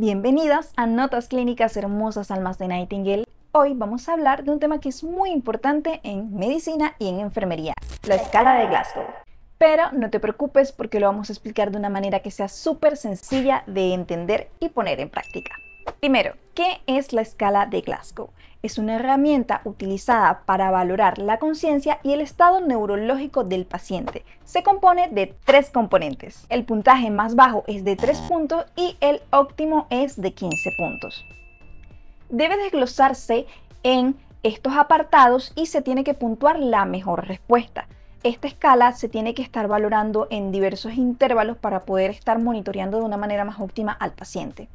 Bienvenidas a Notas Clínicas Hermosas Almas de Nightingale. Hoy vamos a hablar de un tema que es muy importante en medicina y en enfermería, la escala de Glasgow. Pero no te preocupes porque lo vamos a explicar de una manera que sea súper sencilla de entender y poner en práctica. Primero, ¿qué es la escala de Glasgow? Es una herramienta utilizada para valorar la conciencia y el estado neurológico del paciente. Se compone de tres componentes. El puntaje más bajo es de 3 puntos y el óptimo es de 15 puntos. Debe desglosarse en estos apartados y se tiene que puntuar la mejor respuesta. Esta escala se tiene que estar valorando en diversos intervalos para poder estar monitoreando de una manera más óptima al paciente.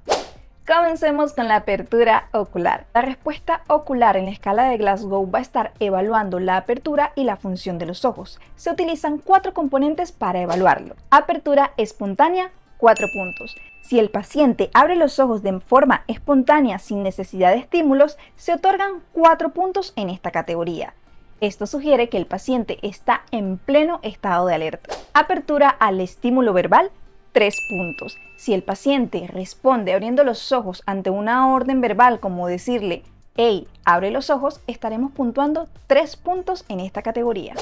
Comencemos con la apertura ocular. La respuesta ocular en la escala de Glasgow va a estar evaluando la apertura y la función de los ojos. Se utilizan cuatro componentes para evaluarlo. Apertura espontánea, cuatro puntos. Si el paciente abre los ojos de forma espontánea sin necesidad de estímulos, se otorgan cuatro puntos en esta categoría. Esto sugiere que el paciente está en pleno estado de alerta. Apertura al estímulo verbal, tres puntos. Si el paciente responde abriendo los ojos ante una orden verbal como decirle, hey, abre los ojos, estaremos puntuando tres puntos en esta categoría.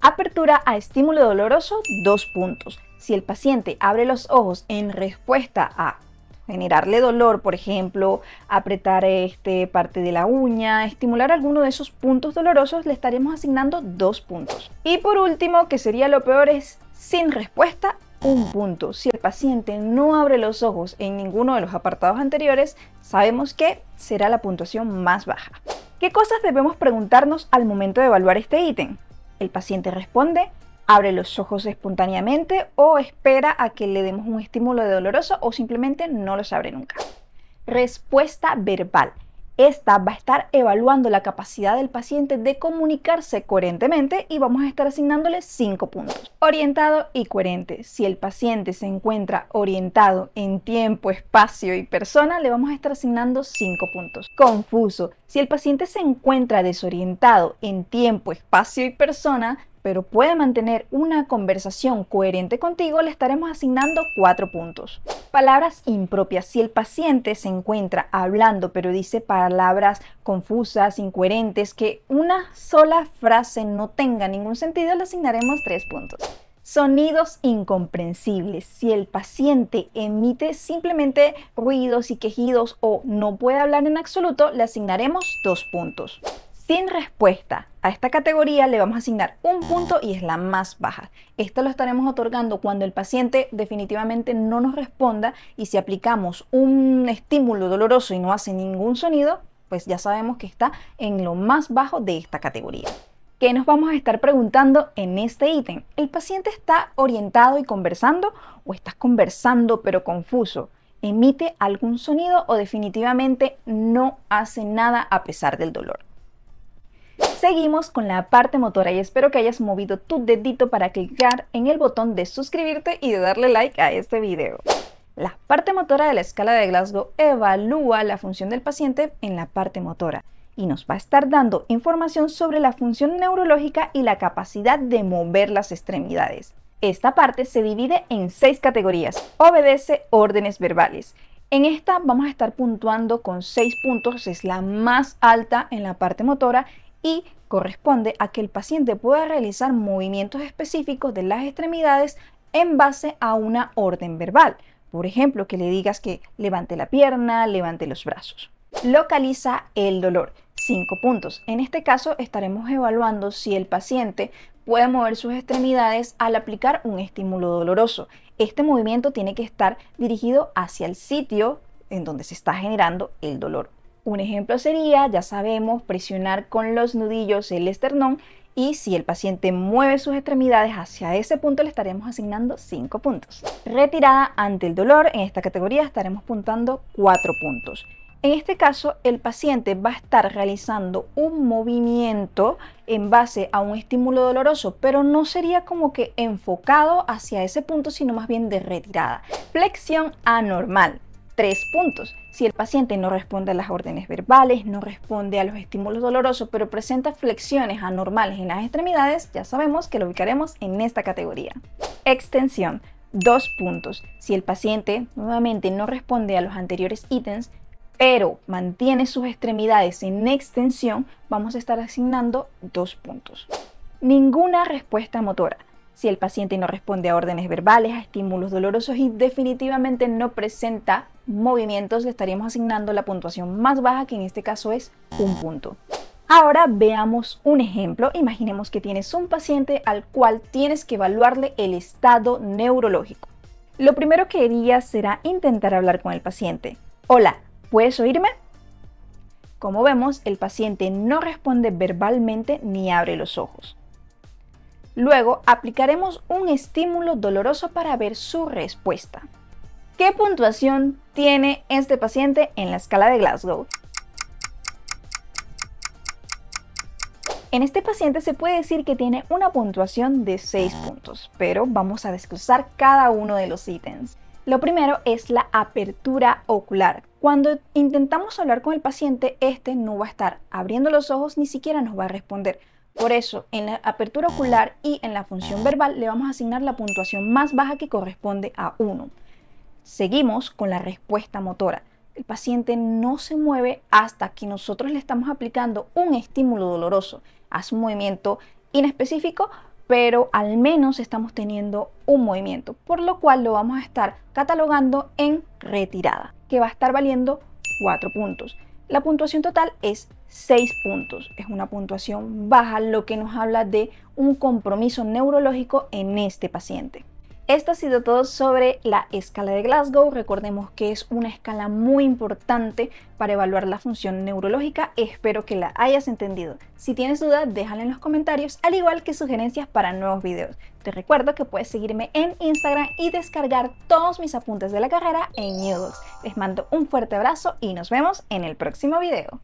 Apertura a estímulo doloroso, dos puntos. Si el paciente abre los ojos en respuesta a generarle dolor, por ejemplo, apretar este parte de la uña, estimular alguno de esos puntos dolorosos, le estaremos asignando dos puntos. Y por último, que sería lo peor, es sin respuesta un punto. Si el paciente no abre los ojos en ninguno de los apartados anteriores, sabemos que será la puntuación más baja. ¿Qué cosas debemos preguntarnos al momento de evaluar este ítem? ¿El paciente responde? ¿Abre los ojos espontáneamente o espera a que le demos un estímulo de doloroso o simplemente no los abre nunca? Respuesta verbal. Esta va a estar evaluando la capacidad del paciente de comunicarse coherentemente y vamos a estar asignándole 5 puntos. Orientado y coherente. Si el paciente se encuentra orientado en tiempo, espacio y persona, le vamos a estar asignando 5 puntos. Confuso. Si el paciente se encuentra desorientado en tiempo, espacio y persona, pero puede mantener una conversación coherente contigo, le estaremos asignando cuatro puntos. Palabras impropias. Si el paciente se encuentra hablando pero dice palabras confusas, incoherentes, que una sola frase no tenga ningún sentido, le asignaremos tres puntos. Sonidos incomprensibles. Si el paciente emite simplemente ruidos y quejidos o no puede hablar en absoluto, le asignaremos dos puntos. Sin respuesta. A esta categoría le vamos a asignar un punto y es la más baja. Esto lo estaremos otorgando cuando el paciente definitivamente no nos responda y si aplicamos un estímulo doloroso y no hace ningún sonido, pues ya sabemos que está en lo más bajo de esta categoría. ¿Qué nos vamos a estar preguntando en este ítem? ¿El paciente está orientado y conversando o estás conversando pero confuso? ¿Emite algún sonido o definitivamente no hace nada a pesar del dolor? Seguimos con la parte motora y espero que hayas movido tu dedito para clicar en el botón de suscribirte y de darle like a este video. La parte motora de la escala de Glasgow evalúa la función del paciente en la parte motora y nos va a estar dando información sobre la función neurológica y la capacidad de mover las extremidades. Esta parte se divide en seis categorías. Obedece órdenes verbales. En esta vamos a estar puntuando con seis puntos, es la más alta en la parte motora y corresponde a que el paciente pueda realizar movimientos específicos de las extremidades en base a una orden verbal. Por ejemplo, que le digas que levante la pierna, levante los brazos. Localiza el dolor. Cinco puntos. En este caso estaremos evaluando si el paciente puede mover sus extremidades al aplicar un estímulo doloroso. Este movimiento tiene que estar dirigido hacia el sitio en donde se está generando el dolor. Un ejemplo sería, ya sabemos, presionar con los nudillos el esternón y si el paciente mueve sus extremidades hacia ese punto le estaremos asignando 5 puntos. Retirada ante el dolor, en esta categoría estaremos puntando 4 puntos. En este caso, el paciente va a estar realizando un movimiento en base a un estímulo doloroso, pero no sería como que enfocado hacia ese punto, sino más bien de retirada. Flexión anormal tres puntos. Si el paciente no responde a las órdenes verbales, no responde a los estímulos dolorosos, pero presenta flexiones anormales en las extremidades, ya sabemos que lo ubicaremos en esta categoría. Extensión. Dos puntos. Si el paciente nuevamente no responde a los anteriores ítems, pero mantiene sus extremidades en extensión, vamos a estar asignando dos puntos. Ninguna respuesta motora si el paciente no responde a órdenes verbales, a estímulos dolorosos y definitivamente no presenta movimientos, le estaríamos asignando la puntuación más baja, que en este caso es un punto. Ahora veamos un ejemplo. Imaginemos que tienes un paciente al cual tienes que evaluarle el estado neurológico. Lo primero que harías será intentar hablar con el paciente. Hola, ¿puedes oírme? Como vemos, el paciente no responde verbalmente ni abre los ojos. Luego aplicaremos un estímulo doloroso para ver su respuesta. ¿Qué puntuación tiene este paciente en la escala de Glasgow? En este paciente se puede decir que tiene una puntuación de 6 puntos, pero vamos a desglosar cada uno de los ítems. Lo primero es la apertura ocular. Cuando intentamos hablar con el paciente, este no va a estar abriendo los ojos, ni siquiera nos va a responder. Por eso, en la apertura ocular y en la función verbal le vamos a asignar la puntuación más baja que corresponde a 1. Seguimos con la respuesta motora. El paciente no se mueve hasta que nosotros le estamos aplicando un estímulo doloroso. Hace un movimiento inespecífico, pero al menos estamos teniendo un movimiento, por lo cual lo vamos a estar catalogando en retirada, que va a estar valiendo 4 puntos. La puntuación total es 6 puntos. Es una puntuación baja, lo que nos habla de un compromiso neurológico en este paciente. Esto ha sido todo sobre la escala de Glasgow. Recordemos que es una escala muy importante para evaluar la función neurológica. Espero que la hayas entendido. Si tienes dudas, déjala en los comentarios, al igual que sugerencias para nuevos videos. Te recuerdo que puedes seguirme en Instagram y descargar todos mis apuntes de la carrera en Newbooks. Les mando un fuerte abrazo y nos vemos en el próximo video.